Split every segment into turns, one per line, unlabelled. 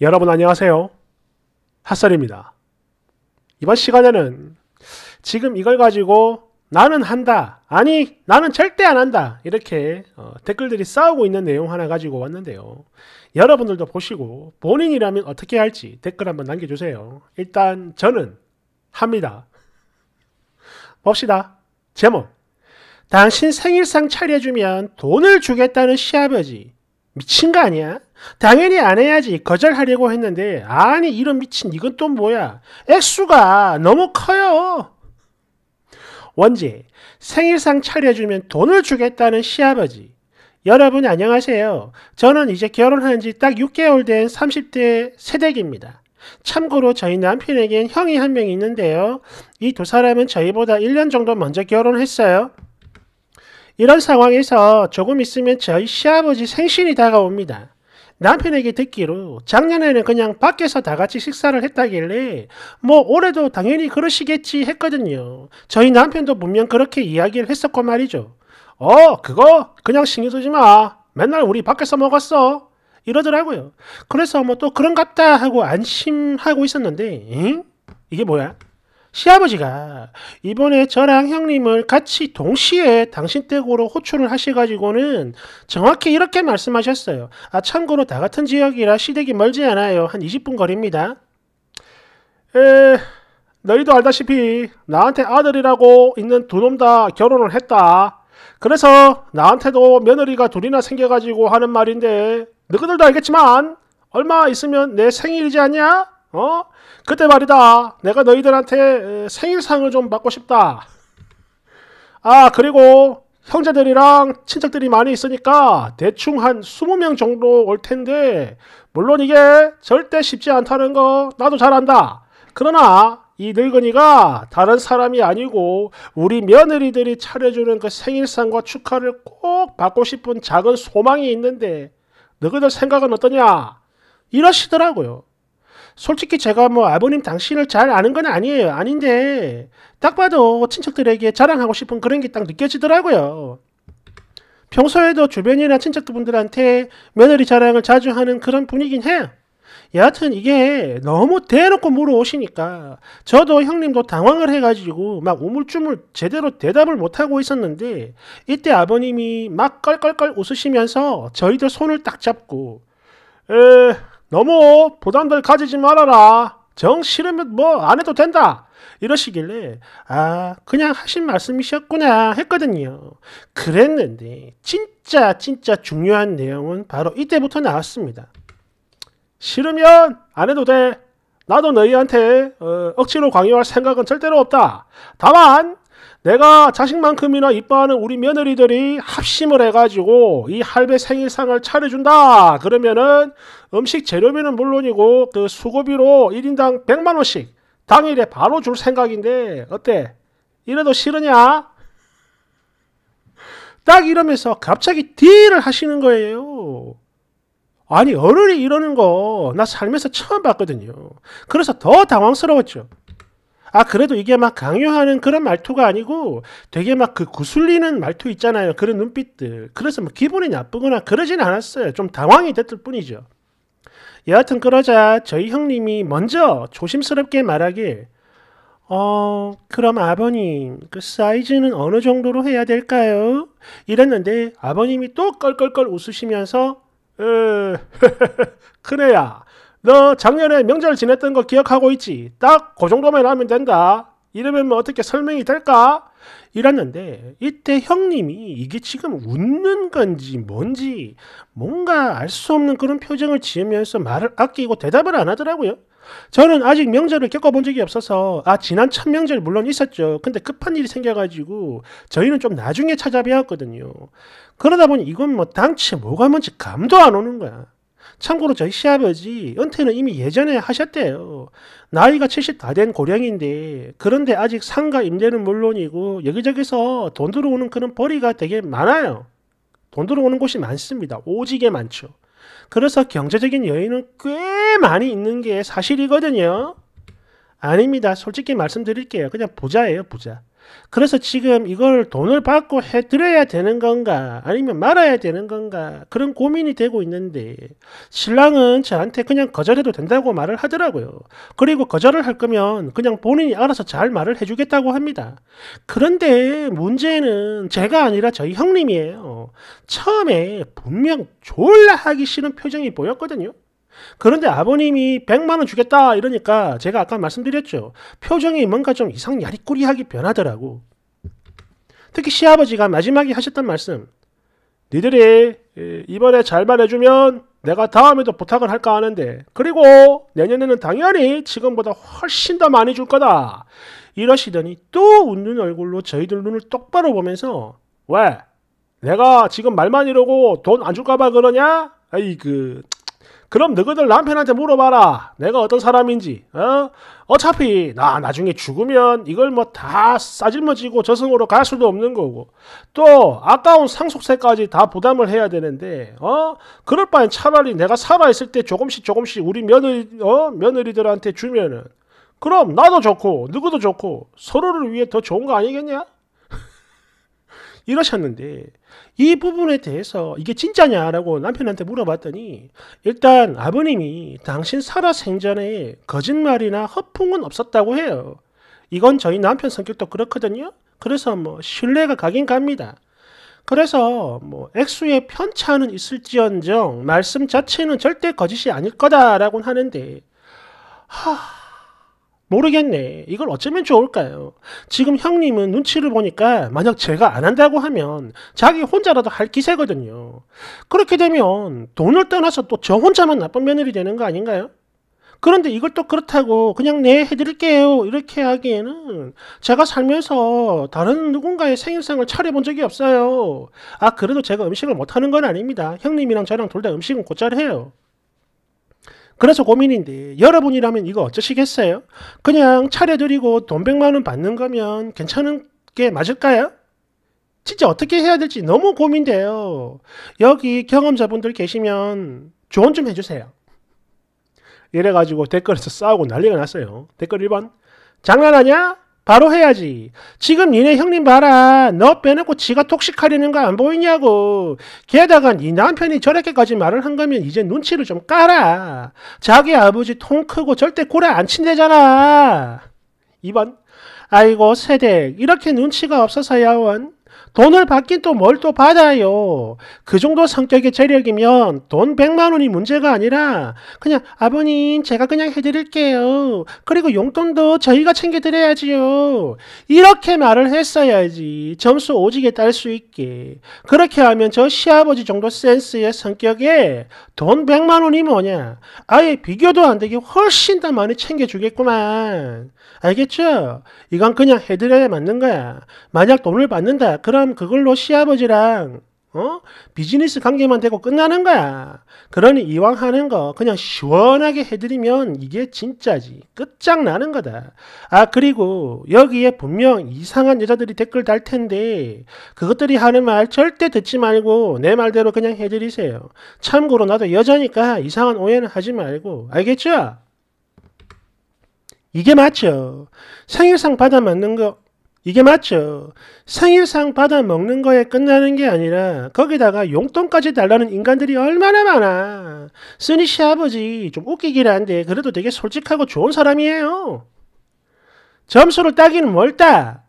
여러분 안녕하세요. 핫설입니다. 이번 시간에는 지금 이걸 가지고 나는 한다. 아니, 나는 절대 안 한다. 이렇게 어, 댓글들이 싸우고 있는 내용 하나 가지고 왔는데요. 여러분들도 보시고 본인이라면 어떻게 할지 댓글 한번 남겨주세요. 일단 저는 합니다. 봅시다. 제목. 당신 생일상 차려주면 돈을 주겠다는 시아버지. 미친 거 아니야? 당연히 안 해야지 거절하려고 했는데 아니 이런 미친 이건 또 뭐야 액수가 너무 커요 원제 생일상 차려주면 돈을 주겠다는 시아버지 여러분 안녕하세요 저는 이제 결혼한 지 딱 6개월 된 30대 새댁입니다 참고로 저희 남편에겐 형이 한 명 있는데요 이 두 사람은 저희보다 1년 정도 먼저 결혼했어요 이런 상황에서 조금 있으면 저희 시아버지 생신이 다가옵니다 남편에게 듣기로 작년에는 그냥 밖에서 다 같이 식사를 했다길래 뭐 올해도 당연히 그러시겠지 했거든요. 저희 남편도 분명 그렇게 이야기를 했었고 말이죠. 어, 그거 그냥 신경 쓰지 마. 맨날 우리 밖에서 먹었어. 이러더라고요. 그래서 뭐 또 그런갑다 하고 안심하고 있었는데, 응? 이게 뭐야? 시아버지가 이번에 저랑 형님을 같이 동시에 당신 댁으로 호출을 하셔가지고는 정확히 이렇게 말씀하셨어요. 아 참고로 다 같은 지역이라 시댁이 멀지 않아요. 한 20분 거리입니다. 에 너희도 알다시피 나한테 아들이라고 있는 두놈 다 결혼을 했다. 그래서 나한테도 며느리가 둘이나 생겨가지고 하는 말인데 너희들도 알겠지만 얼마 있으면 내 생일이지 않냐? 어? 그때 말이다. 내가 너희들한테 생일상을 좀 받고 싶다. 아, 그리고 형제들이랑 친척들이 많이 있으니까 대충 한 20명 정도 올 텐데, 물론 이게 절대 쉽지 않다는 거 나도 잘 안다. 그러나 이 늙은이가 다른 사람이 아니고 우리 며느리들이 차려주는 그 생일상과 축하를 꼭 받고 싶은 작은 소망이 있는데 너희들 생각은 어떠냐? 이러시더라고요. 솔직히 제가 뭐 아버님 당신을 잘 아는 건 아니에요. 아닌데 딱 봐도 친척들에게 자랑하고 싶은 그런 게 딱 느껴지더라고요. 평소에도 주변이나 친척분들한테 며느리 자랑을 자주 하는 그런 분이긴 해요. 여하튼 이게 너무 대놓고 물어오시니까 저도 형님도 당황을 해가지고 막 우물쭈물 제대로 대답을 못하고 있었는데 이때 아버님이 막 껄껄껄 웃으시면서 저희들 손을 딱 잡고 에 너무 부담들 가지지 말아라. 정 싫으면 뭐 안 해도 된다. 이러시길래 아 그냥 하신 말씀이셨구나 했거든요. 그랬는데 진짜 진짜 중요한 내용은 바로 이때부터 나왔습니다. 싫으면 안 해도 돼. 나도 너희한테 어, 억지로 강요할 생각은 절대로 없다. 다만 내가 자식만큼이나 이뻐하는 우리 며느리들이 합심을 해가지고 이 할배 생일상을 차려준다. 그러면은 음식 재료비는 물론이고 그 수고비로 1인당 100만원씩 당일에 바로 줄 생각인데 어때? 이래도 싫으냐? 딱 이러면서 갑자기 딜을 하시는 거예요. 아니 어른이 이러는 거 나 살면서 처음 봤거든요. 그래서 더 당황스러웠죠. 아 그래도 이게 막 강요하는 그런 말투가 아니고 되게 막 그 구슬리는 말투 있잖아요. 그런 눈빛들. 그래서 뭐 기분이 나쁘거나 그러진 않았어요. 좀 당황이 됐을 뿐이죠. 여하튼 그러자 저희 형님이 먼저 조심스럽게 말하길 어, 그럼 아버님, 그 사이즈는 어느 정도로 해야 될까요? 이랬는데 아버님이 또 껄껄껄 웃으시면서, 으 그래야 너 작년에 명절 지냈던 거 기억하고 있지? 딱 그 정도만 하면 된다. 이러면 뭐 어떻게 설명이 될까? 이랬는데 이때 형님이 이게 지금 웃는 건지 뭔지 뭔가 알 수 없는 그런 표정을 지으면서 말을 아끼고 대답을 안 하더라고요. 저는 아직 명절을 겪어본 적이 없어서 아 지난 첫 명절 물론 있었죠. 근데 급한 일이 생겨가지고 저희는 좀 나중에 찾아뵈었거든요. 그러다 보니 이건 뭐당최 뭐가 뭔지 감도 안 오는 거야. 참고로 저희 시아버지 은퇴는 이미 예전에 하셨대요. 나이가 70 다 된 고령인데 그런데 아직 상가 임대는 물론이고 여기저기서 돈 들어오는 그런 벌이가 되게 많아요. 돈 들어오는 곳이 많습니다. 오지게 많죠. 그래서 경제적인 여유는 꽤 많이 있는 게 사실이거든요. 아닙니다. 솔직히 말씀드릴게요. 그냥 부자예요, 부자. 그래서 지금 이걸 돈을 받고 해드려야 되는 건가 아니면 말아야 되는 건가 그런 고민이 되고 있는데 신랑은 저한테 그냥 거절해도 된다고 말을 하더라고요. 그리고 거절을 할 거면 그냥 본인이 알아서 잘 말을 해주겠다고 합니다. 그런데 문제는 제가 아니라 저희 형님이에요. 처음에 분명 졸라 하기 싫은 표정이 보였거든요. 그런데 아버님이 100만원 주겠다 이러니까 제가 아까 말씀드렸죠. 표정이 뭔가 좀 이상 야리꼬리하게 변하더라고. 특히 시아버지가 마지막에 하셨던 말씀. 니들이 이번에 잘 말해주면 내가 다음에도 부탁을 할까 하는데 그리고 내년에는 당연히 지금보다 훨씬 더 많이 줄 거다. 이러시더니 또 웃는 얼굴로 저희들 눈을 똑바로 보면서 왜? 내가 지금 말만 이러고 돈 안 줄까봐 그러냐? 아이 그 그럼 너희들 남편한테 물어봐라. 내가 어떤 사람인지. 어? 어차피 나 나중에 죽으면 이걸 뭐 다 싸질머지고 저승으로 갈 수도 없는 거고 또 아까운 상속세까지 다 부담을 해야 되는데 어 그럴 바엔 차라리 내가 살아 있을 때 조금씩 조금씩 우리 며느리 어 며느리들한테 주면은 그럼 나도 좋고 누구도 좋고 서로를 위해 더 좋은 거 아니겠냐? 이러셨는데 이 부분에 대해서 이게 진짜냐라고 남편한테 물어봤더니 일단 아버님이 당신 살아생전에 거짓말이나 허풍은 없었다고 해요. 이건 저희 남편 성격도 그렇거든요. 그래서 뭐 신뢰가 가긴 갑니다. 그래서 뭐 액수의 편차는 있을지언정 말씀 자체는 절대 거짓이 아닐 거다라고 하는데 하... 모르겠네. 이걸 어쩌면 좋을까요? 지금 형님은 눈치를 보니까 만약 제가 안 한다고 하면 자기 혼자라도 할 기세거든요. 그렇게 되면 돈을 떠나서 또 저 혼자만 나쁜 며느리 되는 거 아닌가요? 그런데 이걸 또 그렇다고 그냥 네 해드릴게요 이렇게 하기에는 제가 살면서 다른 누군가의 생일상을 차려본 적이 없어요. 아 그래도 제가 음식을 못하는 건 아닙니다. 형님이랑 저랑 둘 다 음식은 곧잘 해요. 그래서 고민인데 여러분이라면 이거 어쩌시겠어요? 그냥 차려드리고 돈 100만 원 받는 거면 괜찮은 게 맞을까요? 진짜 어떻게 해야 될지 너무 고민돼요. 여기 경험자분들 계시면 조언 좀 해주세요. 이래가지고 댓글에서 싸우고 난리가 났어요. 댓글 1번 장난하냐? 바로 해야지. 지금 니네 형님 봐라. 너 빼놓고 지가 톡식하려는 거 안 보이냐고. 게다가 네 남편이 저렇게까지 말을 한 거면 이제 눈치를 좀 까라. 자기 아버지 통 크고 절대 고래 안 친대잖아. 2번. 아이고 세댁 이렇게 눈치가 없어서 야원. 돈을 받긴 또 뭘 또 받아요. 그 정도 성격의 재력이면 돈 100만 원이 문제가 아니라 그냥 아버님 제가 그냥 해드릴게요. 그리고 용돈도 저희가 챙겨드려야지요. 이렇게 말을 했어야지 점수 오지게 딸 수 있게. 그렇게 하면 저 시아버지 정도 센스의 성격에 돈 100만 원이 뭐냐. 아예 비교도 안 되게 훨씬 더 많이 챙겨주겠구만. 알겠죠? 이건 그냥 해드려야 맞는 거야. 만약 돈을 받는다. 그럼 그걸로 시아버지랑 어? 비즈니스 관계만 되고 끝나는 거야. 그러니 이왕 하는 거 그냥 시원하게 해드리면 이게 진짜지. 끝장나는 거다. 아, 그리고 여기에 분명 이상한 여자들이 댓글 달 텐데 그것들이 하는 말 절대 듣지 말고 내 말대로 그냥 해드리세요. 참고로 나도 여자니까 이상한 오해는 하지 말고. 알겠죠? 이게 맞죠. 생일상 받아 맞는 거 이게 맞죠. 생일상 받아 먹는 거에 끝나는 게 아니라 거기다가 용돈까지 달라는 인간들이 얼마나 많아. 쓰니 씨아버지좀 웃기긴 한데 그래도 되게 솔직하고 좋은 사람이에요. 점수를 따기는 뭘 따?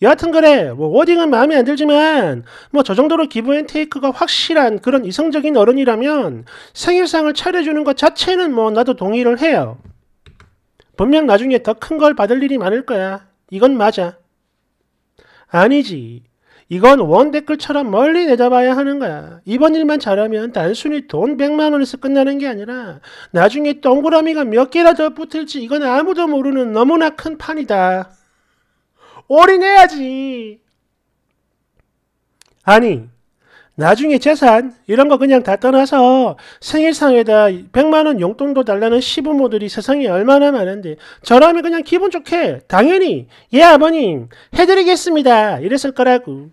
여하튼 그래 뭐 워딩은 마음에 안 들지만 뭐 저 정도로 기브앤테이크가 확실한 그런 이성적인 어른이라면 생일상을 차려주는 것 자체는 뭐 나도 동의를 해요. 분명 나중에 더 큰 걸 받을 일이 많을 거야. 이건 맞아. 아니지. 이건 원 댓글처럼 멀리 내다봐야 하는 거야. 이번 일만 잘하면 단순히 돈 100만 원에서 끝나는 게 아니라 나중에 동그라미가 몇 개나 더 붙을지 이건 아무도 모르는 너무나 큰 판이다. 올인해야지. 아니, 나중에 재산 이런 거 그냥 다 떠나서 생일상에다 100만원 용돈도 달라는 시부모들이 세상에 얼마나 많은데 저라면 그냥 기분 좋게 당연히 예 아버님 해드리겠습니다 이랬을 거라고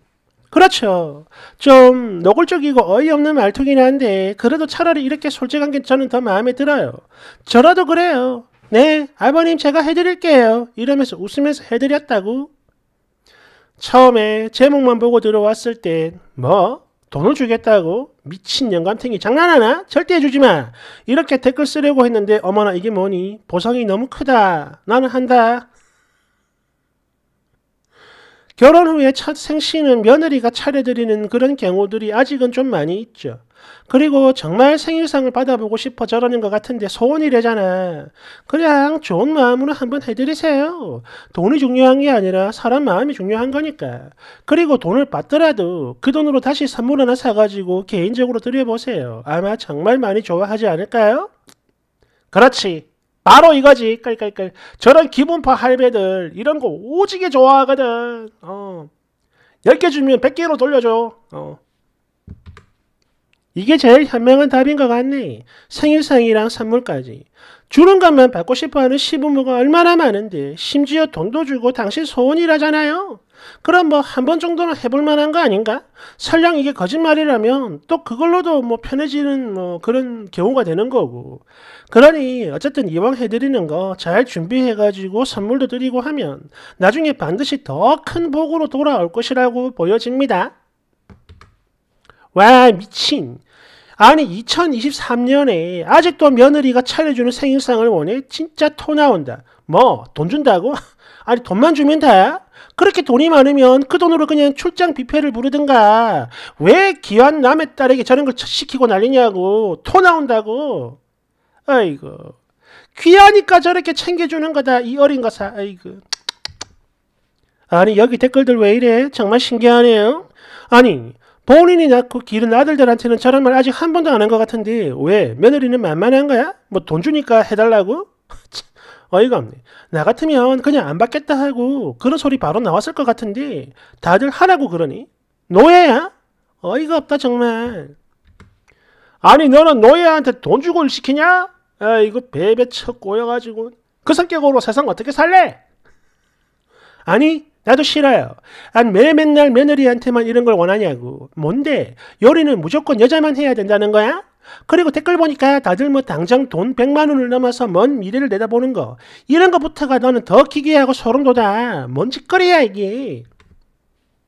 그렇죠. 좀 노골적이고 어이없는 말투긴 한데 그래도 차라리 이렇게 솔직한 게 저는 더 마음에 들어요. 저라도 그래요. 네, 아버님 제가 해드릴게요. 이러면서 웃으면서 해드렸다고. 처음에 제목만 보고 들어왔을 땐 뭐? 돈을 주겠다고? 미친 연관탱이 장난하나? 절대 해 주지 마. 이렇게 댓글 쓰려고 했는데 어머나 이게 뭐니? 보상이 너무 크다. 나는 한다. 결혼 후에 첫 생신은 며느리가 차려드리는 그런 경우들이 아직은 좀 많이 있죠. 그리고 정말 생일상을 받아보고 싶어 저러는 것 같은데 소원이래잖아. 그냥 좋은 마음으로 한번 해드리세요. 돈이 중요한 게 아니라 사람 마음이 중요한 거니까. 그리고 돈을 받더라도 그 돈으로 다시 선물 하나 사가지고 개인적으로 드려보세요. 아마 정말 많이 좋아하지 않을까요? 그렇지. 바로 이거지. 깔깔깔. 저런 기분파 할배들 이런 거 오지게 좋아하거든. 어. 10개 주면 100개로 돌려줘. 어. 이게 제일 현명한 답인 것 같네. 생일상이랑 선물까지. 주는 것만 받고 싶어하는 시부모가 얼마나 많은데 심지어 돈도 주고 당신 소원이라잖아요. 그럼 뭐 한 번 정도는 해볼 만한 거 아닌가? 설령 이게 거짓말이라면 또 그걸로도 뭐 편해지는 뭐 그런 경우가 되는 거고. 그러니 어쨌든 이왕 해드리는 거 잘 준비해가지고 선물도 드리고 하면 나중에 반드시 더 큰 복으로 돌아올 것이라고 보여집니다. 와 미친 아니 2023년에 아직도 며느리가 차려주는 생일상을 원해 진짜 토 나온다 뭐 돈 준다고? 아니 돈만 주면 다야? 그렇게 돈이 많으면 그 돈으로 그냥 출장 뷔페를 부르든가 왜 기한 남의 딸에게 저런 걸 시키고 난리냐고 토 나온다고 아이고 귀하니까 저렇게 챙겨주는 거다 이 어린 거사 아이고 아니 여기 댓글들 왜 이래 정말 신기하네요 아니 본인이 낳고 그 기른 아들들한테는 저런 말 아직 한 번도 안 한 것 같은데 왜 며느리는 만만한 거야? 뭐 돈 주니까 해달라고? 어이가 없네. 나 같으면 그냥 안 받겠다 하고 그런 소리 바로 나왔을 것 같은데 다들 하라고 그러니? 노예야? 어이가 없다 정말. 아니 너는 노예한테 돈 주고 일 시키냐? 아 이거 베베척 꼬여가지고 그 성격으로 세상 어떻게 살래? 아니 나도 싫어요. 난왜 맨날 며느리한테만 이런 걸 원하냐고. 뭔데? 요리는 무조건 여자만 해야 된다는 거야? 그리고 댓글 보니까 다들 뭐 당장 돈 100만 원을 넘어서 먼 미래를 내다보는 거. 이런 거부터가 너는 더 기괴하고 소름 돋아. 뭔 짓거리야 이게.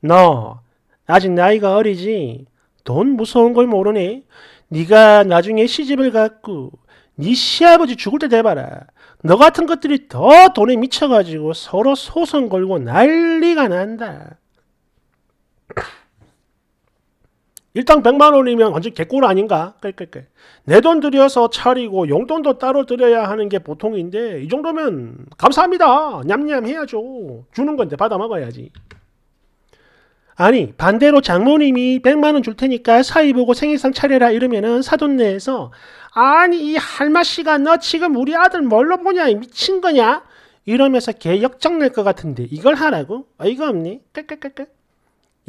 너 아직 나이가 어리지. 돈 무서운 걸 모르네. 네가 나중에 시집을 갖고 네 시아버지 죽을 때 돼봐라. 너 같은 것들이 더 돈에 미쳐가지고 서로 소송 걸고 난리가 난다. 일당 100만 원이면 완전 개꿀 아닌가? 그, 그, 그. 내돈 들여서 차리고 용돈도 따로 드려야 하는 게 보통인데 이 정도면 감사합니다. 냠냠 해야죠. 주는 건데 받아 먹어야지. 아니 반대로 장모님이 100만 원 줄 테니까 사위 보고 생일상 차려라 이러면은 사돈 내에서 아니 이 할마씨가 너 지금 우리 아들 뭘로 보냐 미친 거냐 이러면서 개 역정 낼것 같은데 이걸 하라고? 어이가 아, 없니? 끄끄끄끄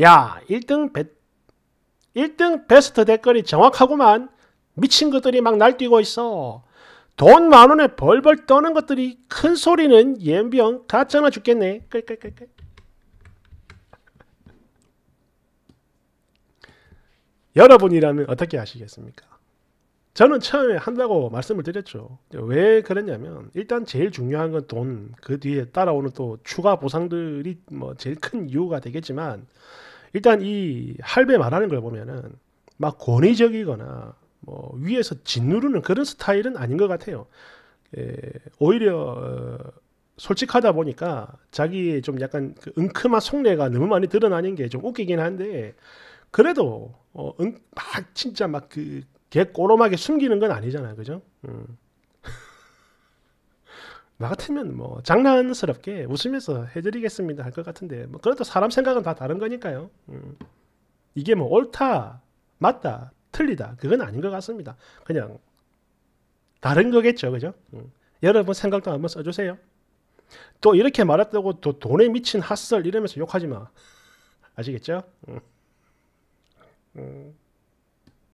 야 1등 베 1등 베스트 댓글이 정확하고만 미친 것들이 막 날뛰고 있어 돈 만 원에 벌벌 떠는 것들이 큰 소리는 옌병 가짜나 죽겠네 끄끄끄끄 여러분이라면 어떻게 하시겠습니까? 저는 처음에 한다고 말씀을 드렸죠. 왜 그랬냐면 일단 제일 중요한 건 돈, 그 뒤에 따라오는 또 추가 보상들이 뭐 제일 큰 이유가 되겠지만 일단 이 할배 말하는 걸 보면은 막 권위적이거나 뭐 위에서 짓누르는 그런 스타일은 아닌 것 같아요. 에, 예, 오히려 어, 솔직하다 보니까 자기의 좀 약간 그 은큼한 속내가 너무 많이 드러나는 게 좀 웃기긴 한데 그래도 어, 은, 막 진짜 막 그 개 꼬롬하게 숨기는 건 아니잖아요, 그죠? 음. 나 같으면 뭐 장난스럽게 웃으면서 해드리겠습니다 할 것 같은데 뭐 그래도 사람 생각은 다 다른 거니까요. 음. 이게 뭐 옳다, 맞다, 틀리다 그건 아닌 것 같습니다. 그냥 다른 거겠죠, 그죠? 음. 여러분 생각도 한번 써주세요. 또 이렇게 말했다고 또 돈에 미친 핫설 이러면서 욕하지 마. 아시겠죠? 음. 嗯。